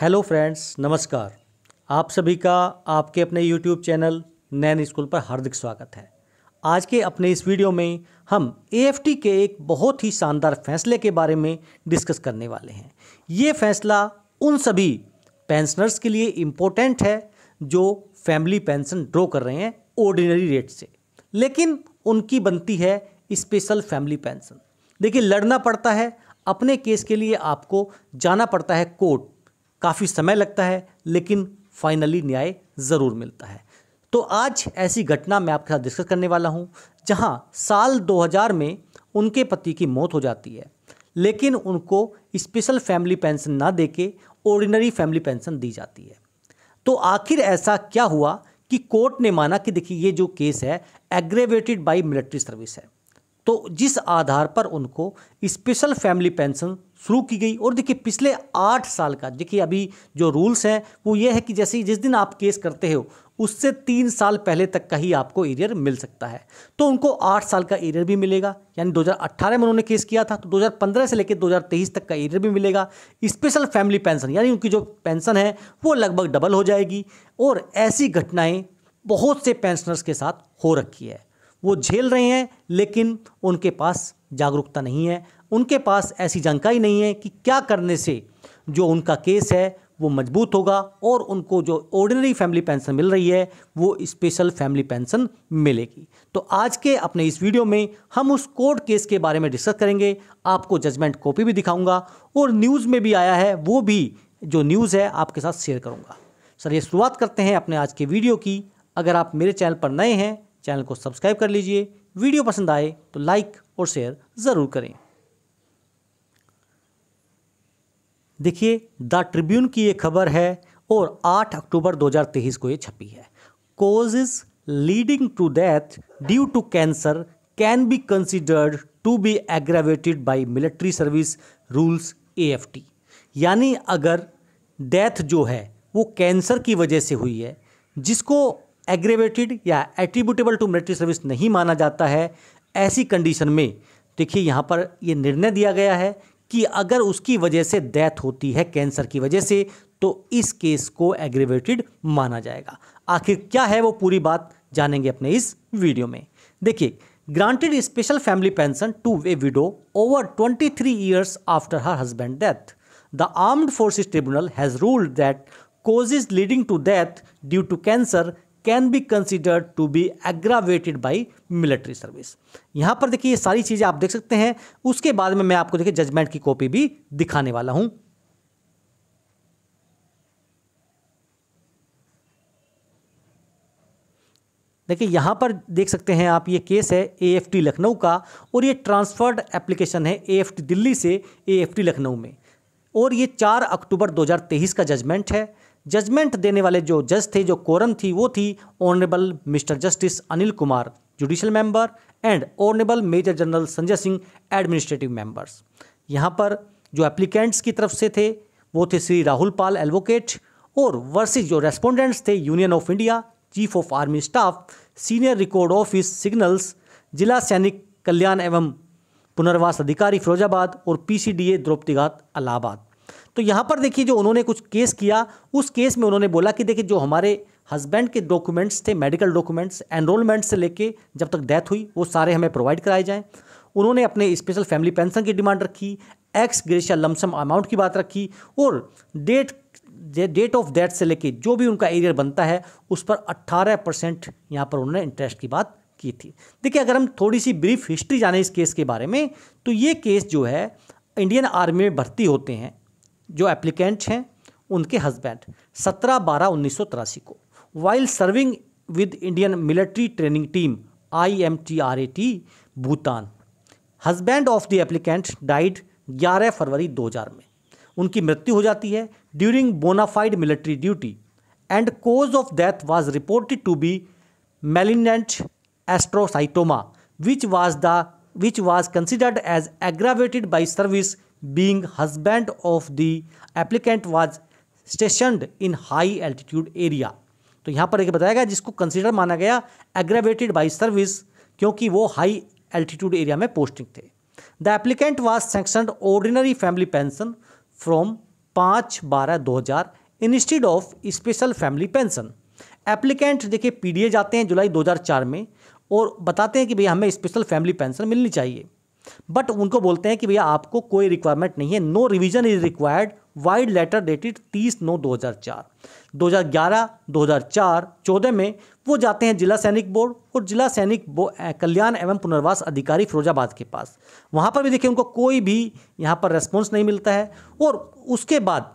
Hello friends नमस्कार आप सभी का आपके अपने यूट्यूब चैनल नैन स्कूल पर हार्दिक स्वागत है आज के अपने इस वीडियो में हम ए के एक बहुत ही शानदार फैसले के बारे में डिस्कस करने वाले हैं ये फैसला उन सभी पेंशनर्स के लिए इम्पोर्टेंट है जो फैमिली पेंशन ड्रॉ कर रहे हैं ऑर्डिनरी रेट से लेकिन उनकी बनती है स्पेशल फैमिली पेंशन देखिए लड़ना पड़ता है अपने केस के लिए आपको जाना पड़ता है कोर्ट काफ़ी समय लगता है लेकिन फाइनली न्याय ज़रूर मिलता है तो आज ऐसी घटना मैं आपके साथ डिस्कस करने वाला हूँ जहाँ साल 2000 में उनके पति की मौत हो जाती है लेकिन उनको स्पेशल फैमिली पेंशन ना देके ऑर्डिनरी फैमिली पेंशन दी जाती है तो आखिर ऐसा क्या हुआ कि कोर्ट ने माना कि देखिए ये जो केस है एग्रेवेटेड बाई मिलिट्री सर्विस है तो जिस आधार पर उनको स्पेशल फैमिली पेंशन शुरू की गई और देखिए पिछले आठ साल का देखिए अभी जो रूल्स हैं वो ये है कि जैसे जिस दिन आप केस करते हो उससे तीन साल पहले तक का ही आपको एरियर मिल सकता है तो उनको आठ साल का एरियर भी मिलेगा यानी 2018 में उन्होंने केस किया था तो 2015 से लेकर 2023 तक का एरियर भी मिलेगा स्पेशल फैमिली पेंशन यानी उनकी जो पेंशन है वो लगभग डबल हो जाएगी और ऐसी घटनाएँ बहुत से पेंशनर्स के साथ हो रखी है वो झेल रहे हैं लेकिन उनके पास जागरूकता नहीं है उनके पास ऐसी जानकारी नहीं है कि क्या करने से जो उनका केस है वो मजबूत होगा और उनको जो ऑर्डिनरी फैमिली पेंशन मिल रही है वो स्पेशल फैमिली पेंशन मिलेगी तो आज के अपने इस वीडियो में हम उस कोर्ट केस के बारे में डिस्कस करेंगे आपको जजमेंट कॉपी भी दिखाऊंगा और न्यूज़ में भी आया है वो भी जो न्यूज़ है आपके साथ शेयर करूँगा सर ये शुरुआत करते हैं अपने आज के वीडियो की अगर आप मेरे चैनल पर नए हैं चैनल को सब्सक्राइब कर लीजिए वीडियो पसंद आए तो लाइक और शेयर ज़रूर करें देखिए द ट्रिब्यून की ये खबर है और 8 अक्टूबर 2023 को ये छपी है causes leading to death due to cancer can be considered to be aggravated by military service rules टी यानी अगर डेथ जो है वो कैंसर की वजह से हुई है जिसको एग्रेवेटेड या एट्रीब्यूटेबल टू मिलिट्री सर्विस नहीं माना जाता है ऐसी कंडीशन में देखिए यहाँ पर यह निर्णय दिया गया है कि अगर उसकी वजह से डेथ होती है कैंसर की वजह से तो इस केस को एग्रेवेटेड माना जाएगा आखिर क्या है वो पूरी बात जानेंगे अपने इस वीडियो में देखिए granted special family pension to way widow over twenty three years after her husband death the armed forces tribunal has ruled that causes leading to death due to cancer can be considered to be aggravated by military service यहाँ पर देखिए ये सारी चीज़ें आप देख सकते हैं उसके बाद में मैं आपको देखिए जजमेंट की कॉपी भी दिखाने वाला हूँ देखिए यहाँ पर देख सकते हैं आप ये केस है ए एफ टी लखनऊ का और ये ट्रांसफर्ड एप्लीकेशन है ए एफ टी दिल्ली से ए एफ टी लखनऊ में और ये चार अक्टूबर 2023 का जजमेंट है जजमेंट देने वाले जो जज थे जो कोरम थी वो थी honourable mister justice Anil Kumar judicial member and honourable major general Sanjay Singh administrative members यहाँ पर जो एप्लीकेंट्स की तरफ से थे वो थे श्री राहुल पाल एडवोकेट और वर्सेज जो रेस्पोंडेंट्स थे union of India chief of army staff senior record office signals जिला सैनिक कल्याण एवं पुनर्वास अधिकारी फिरोजाबाद और पीसीडीए द्रौपदीघात अलाहाबाद तो यहाँ पर देखिए जो उन्होंने कुछ केस किया उस केस में उन्होंने बोला कि देखिए जो हमारे हस्बैंड के डॉक्यूमेंट्स थे मेडिकल डॉक्यूमेंट्स एनरोलमेंट से लेके जब तक डेथ हुई वो सारे हमें प्रोवाइड कराए जाएँ उन्होंने अपने स्पेशल फैमिली पेंशन की डिमांड रखी एक्स ग्रेशिया लमसम अमाउंट की बात रखी और डेट डेट ऑफ डेथ से लेके जो भी उनका एरियर बनता है उस पर 18 परसेंट यहाँ पर उन्होंने इंटरेस्ट की बात की थी देखिए अगर हम थोड़ी सी ब्रीफ हिस्ट्री जाने इस केस के बारे में तो ये केस जो है इंडियन आर्मी में भर्ती होते हैं जो एप्लीकेंट हैं उनके हस्बैंड सत्रह बारह उन्नीस सौ तिरासी को while serving with Indian military training team I M T R A T Bhutan husband of the applicant died 11 फरवरी 2000 में उनकी मृत्यु हो जाती है during bona fide military duty and cause of death was reported to be malignant astrocytoma which was the which was considered as aggravated by service being husband of the applicant was stationed in high altitude area तो यहाँ पर एक बताया गया जिसको consider माना गया aggravated by service क्योंकि वो हाई एल्टीट्यूड एरिया में पोस्टिंग थे the applicant was sanction ordinary family pension from पाँच बारह दो हज़ार instead of special family pension applicant देखिए ए जाते हैं जुलाई 2004 में और बताते हैं कि भैया हमें स्पेशल फैमिली पेंशन मिलनी चाहिए बट उनको बोलते हैं कि भैया आपको कोई रिक्वायरमेंट नहीं है no revision is required vide letter dated तीस नौ दो दो हजार हजार चार ग्यारह दो हजार चार चौदह में वो जाते हैं जिला सैनिक बोर्ड और जिला सैनिक कल्याण एवं पुनर्वास अधिकारी फिरोजाबाद के पास वहाँ पर भी देखिए उनको कोई भी यहाँ पर रेस्पॉन्स नहीं मिलता है और उसके बाद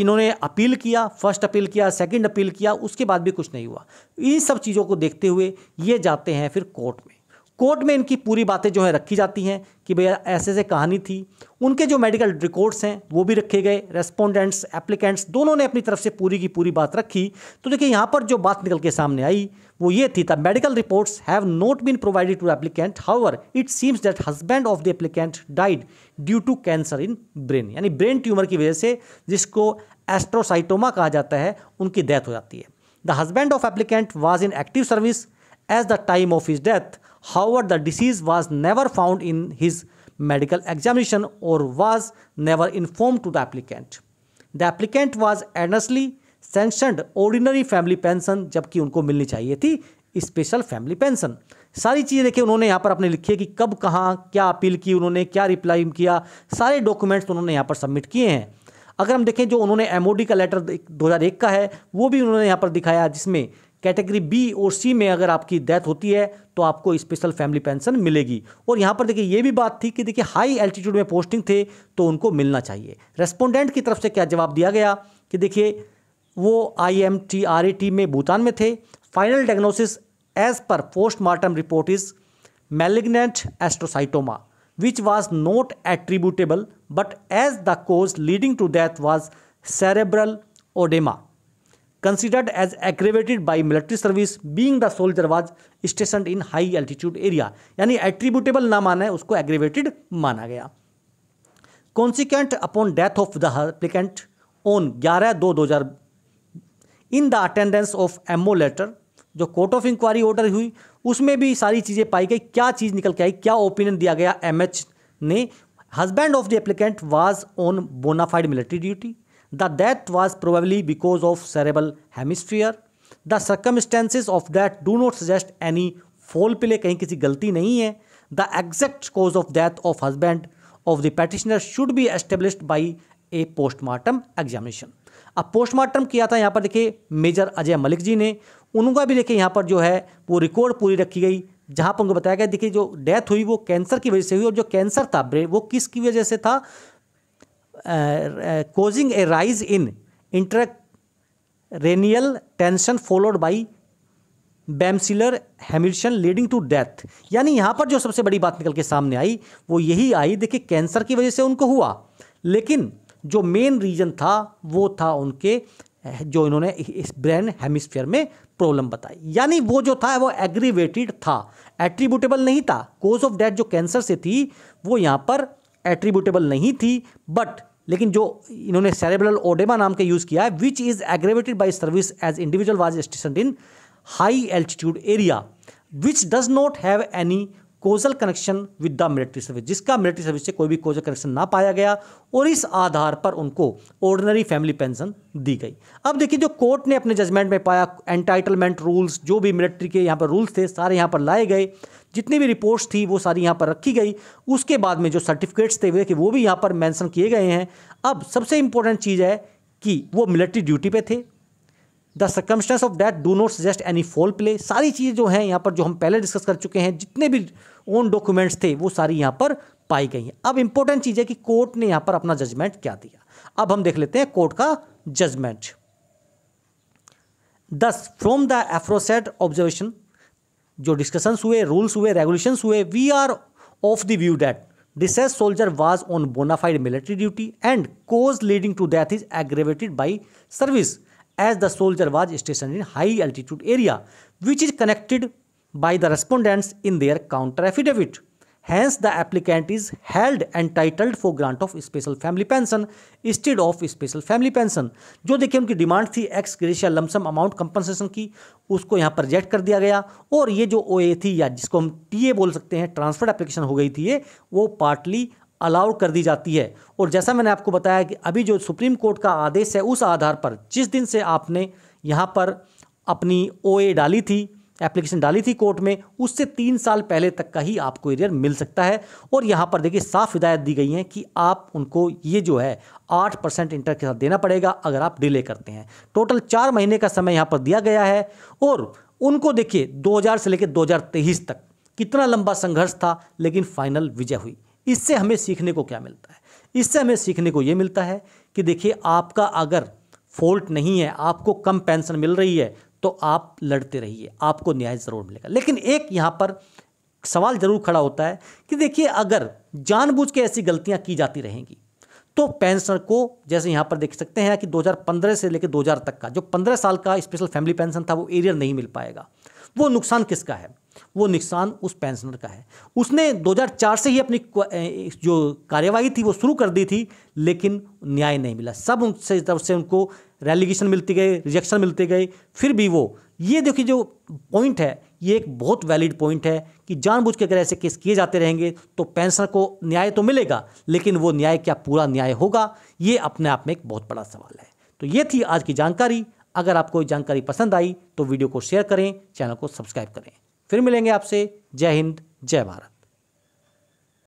इन्होंने अपील किया फर्स्ट अपील किया सेकेंड अपील किया उसके बाद भी कुछ नहीं हुआ इन सब चीज़ों को देखते हुए ये जाते हैं फिर कोर्ट में कोर्ट में इनकी पूरी बातें जो है रखी जाती हैं कि भैया ऐसे ऐसे कहानी थी उनके जो मेडिकल रिकॉर्ड्स हैं वो भी रखे गए रेस्पोंडेंट्स एप्लीकेंट्स दोनों ने अपनी तरफ से पूरी की पूरी बात रखी तो देखिए यहाँ पर जो बात निकल के सामने आई वो ये थी the medical reports have not been provided to applicant however it seems that husband of the applicant died due to cancer in brain यानी ब्रेन ट्यूमर की वजह से जिसको एस्ट्रोसाइटोमा कहा जाता है उनकी डेथ हो जाती है the husband of applicant was in active service as the time of his death However, the disease was never found in his medical examination or was never informed to the applicant. The applicant was earnestly sanctioned ordinary family pension जबकि उनको मिलनी चाहिए थी special family pension सारी चीज़ें देखिए उन्होंने यहाँ पर अपने लिखी है कि कब कहाँ क्या अपील की उन्होंने क्या रिप्लाई किया सारे डॉक्यूमेंट्स तो उन्होंने यहाँ पर सबमिट किए हैं अगर हम देखें जो उन्होंने एमओडी का लेटर 2001 का है वो भी उन्होंने यहाँ पर दिखाया जिसमें कैटेगरी बी और सी में अगर आपकी डेथ होती है तो आपको स्पेशल फैमिली पेंशन मिलेगी और यहाँ पर देखिए ये भी बात थी कि देखिए हाई एल्टीट्यूड में पोस्टिंग थे तो उनको मिलना चाहिए रेस्पोंडेंट की तरफ से क्या जवाब दिया गया कि देखिए वो I M T R T में भूटान में थे final diagnosis as per postmortem report is malignant astrocytoma which was not attributable but as the cause leading to death was cerebral oedema considered as aggravated by military service being the soldier was station in high altitude area यानी attributable ना माना है उसको aggravated माना गया consequent upon death of the applicant on ग्यारह दो दो हजार in the attendance of M O letter जो कोर्ट ऑफ इंक्वायरी ऑर्डर हुई उसमें भी सारी चीज़ें पाई गई क्या चीज़ निकल के आई क्या ओपिनियन दिया गया एम एच ने husband of the applicant was on bona fide military duty the death was probably because of cerebral hemisphere the circumstances of that do not suggest any foul play कहीं किसी गलती नहीं है the exact cause of death of husband of the petitioner should be established by a postmortem examination अब postmortem किया था यहाँ पर देखिए मेजर अजय मलिक जी ने उनका भी देखिए यहाँ पर जो है वो रिकॉर्ड पूरी रखी गई जहाँ पर उनको बताया गया देखिए जो डेथ हुई वो कैंसर की वजह से हुई और जो कैंसर था ब्रेन वो किसकी वजह से था Uh, uh, causing a rise in intracranial tension followed by basilar herniation leading to death यानी यहाँ पर जो सबसे बड़ी बात निकल के सामने आई वो यही आई देखिए कैंसर की वजह से उनको हुआ लेकिन जो मेन रीज़न था वो था उनके जो इन्होंने इस ब्रेन हेमिस्फीयर में प्रॉब्लम बताई यानी वो जो था वो एग्रीवेटेड था एट्रीब्यूटेबल नहीं था कोज ऑफ डेथ जो कैंसर से थी वो यहाँ पर एट्रीब्यूटेबल नहीं थी बट लेकिन जो इन्होंने सेरेब्रल ओडेमा नाम का यूज़ किया है which is aggravated by service as individual was station in high altitude area which does not have any causal connection with the military service जिसका मिलिट्री सर्विस से कोई भी कोजल कनेक्शन ना पाया गया और इस आधार पर उनको ऑर्डनरी फैमिली पेंशन दी गई अब देखिए जो कोर्ट ने अपने जजमेंट में पाया एंटाइटलमेंट रूल्स जो भी मिलिट्री के यहाँ पर रूल्स थे सारे यहाँ पर लाए गए जितनी भी रिपोर्ट्स थी वो सारी यहाँ पर रखी गई उसके बाद में जो सर्टिफिकेट्स थे कि वो भी यहाँ पर मैंसन किए गए हैं अब सबसे इंपॉर्टेंट चीज़ है कि वो मिलिट्री ड्यूटी पे थे the circumstance of that do not suggest any foul play सारी चीज़ें जो हैं यहाँ पर जो हम पहले डिस्कस कर चुके हैं जितने भी ओन डॉक्यूमेंट्स थे वो सारी यहाँ पर पाई गई हैं अब इंपॉर्टेंट चीज़ है कि कोर्ट ने यहाँ पर अपना जजमेंट क्या दिया अब हम देख लेते हैं कोर्ट का judgement thus from the aforesaid observation जो डिस्कशंस हुए रूल्स हुए रेगुलेशंस हुए we are of the view that deceased soldier was on bona fide military duty and cause leading to death is aggravated by service as the soldier was station in high altitude area which is connected by the respondents in their counter affidavit the applicant is held and titled for grant of special family pension stead of special family pension जो देखिए उनकी demand थी ex gratia lump sum amount compensation की उसको यहाँ पर reject कर दिया गया और ये जो ओ ए थी या जिसको हम टी ए बोल सकते हैं ट्रांसफर एप्लीकेशन हो गई थी ये वो पार्टली अलाउड कर दी जाती है और जैसा मैंने आपको बताया कि अभी जो सुप्रीम कोर्ट का आदेश है उस आधार पर जिस दिन से आपने यहाँ पर अपनी ओ ए डाली थी एप्लीकेशन डाली थी कोर्ट में उससे तीन साल पहले तक का ही आपको एरियर मिल सकता है और यहाँ पर देखिए साफ हिदायत दी गई है कि आप उनको ये जो है आठ परसेंट इंटर के साथ देना पड़ेगा अगर आप डिले करते हैं टोटल चार महीने का समय यहाँ पर दिया गया है और उनको देखिए 2000 से लेकर दो तक कितना लंबा संघर्ष था लेकिन फाइनल विजय हुई इससे हमें सीखने को क्या मिलता है इससे हमें सीखने को ये मिलता है कि देखिए आपका अगर फॉल्ट नहीं है आपको कम पेंशन मिल रही है तो आप लड़ते रहिए आपको न्याय ज़रूर मिलेगा लेकिन एक यहाँ पर सवाल ज़रूर खड़ा होता है कि देखिए अगर जानबूझ के ऐसी गलतियाँ की जाती रहेंगी तो पेंशनर को जैसे यहाँ पर देख सकते हैं कि 2015 से लेकर 2000 तक का जो 15 साल का स्पेशल फैमिली पेंशन था वो एरियर नहीं मिल पाएगा वो नुकसान किसका है वो नुकसान उस पेंशनर का है उसने 2004 से ही अपनी जो कार्यवाही थी वो शुरू कर दी थी लेकिन न्याय नहीं मिला सब उनसे तरफ से उनको रेलिगेशन मिलती गई रिजेक्शन मिलते गए फिर भी वो ये देखिए जो पॉइंट है ये एक बहुत वैलिड पॉइंट है कि जानबूझ के अगर ऐसे केस किए जाते रहेंगे तो पेंशनर को न्याय तो मिलेगा लेकिन वो न्याय क्या पूरा न्याय होगा ये अपने आप में एक बहुत बड़ा सवाल है तो ये थी आज की जानकारी अगर आपको जानकारी पसंद आई तो वीडियो को शेयर करें चैनल को सब्सक्राइब करें फिर मिलेंगे आपसे जय हिंद जय भारत